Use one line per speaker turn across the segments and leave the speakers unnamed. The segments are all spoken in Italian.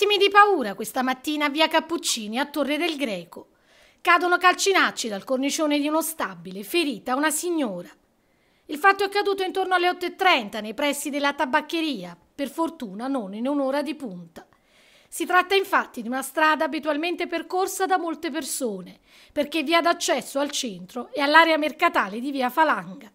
attimi di paura questa mattina a via Cappuccini a Torre del Greco. Cadono calcinacci dal cornicione di uno stabile, ferita una signora. Il fatto è accaduto intorno alle 8.30 nei pressi della tabaccheria, per fortuna non in un'ora di punta. Si tratta infatti di una strada abitualmente percorsa da molte persone, perché via d'accesso al centro e all'area mercatale di via Falanga.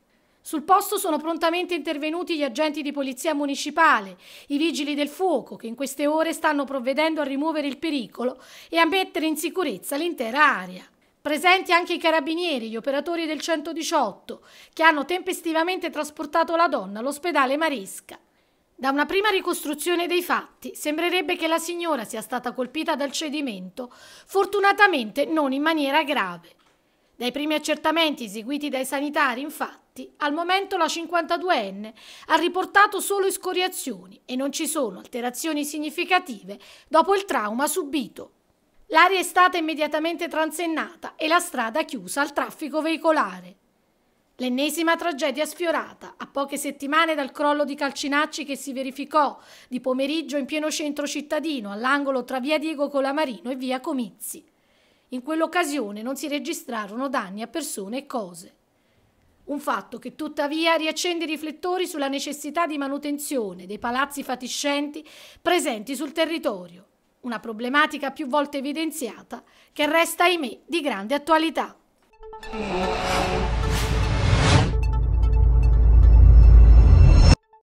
Sul posto sono prontamente intervenuti gli agenti di polizia municipale, i vigili del fuoco che in queste ore stanno provvedendo a rimuovere il pericolo e a mettere in sicurezza l'intera area. Presenti anche i carabinieri, gli operatori del 118, che hanno tempestivamente trasportato la donna all'ospedale Maresca. Da una prima ricostruzione dei fatti sembrerebbe che la signora sia stata colpita dal cedimento, fortunatamente non in maniera grave. Dai primi accertamenti eseguiti dai sanitari, infatti, Infatti, al momento la 52enne ha riportato solo iscoriazioni e non ci sono alterazioni significative dopo il trauma subito. L'area è stata immediatamente transennata e la strada chiusa al traffico veicolare. L'ennesima tragedia sfiorata, a poche settimane dal crollo di Calcinacci che si verificò di pomeriggio in pieno centro cittadino, all'angolo tra via Diego Colamarino e via Comizzi. In quell'occasione non si registrarono danni a persone e cose. Un fatto che tuttavia riaccende i riflettori sulla necessità di manutenzione dei palazzi fatiscenti presenti sul territorio, una problematica più volte evidenziata che resta, ahimè, di grande attualità.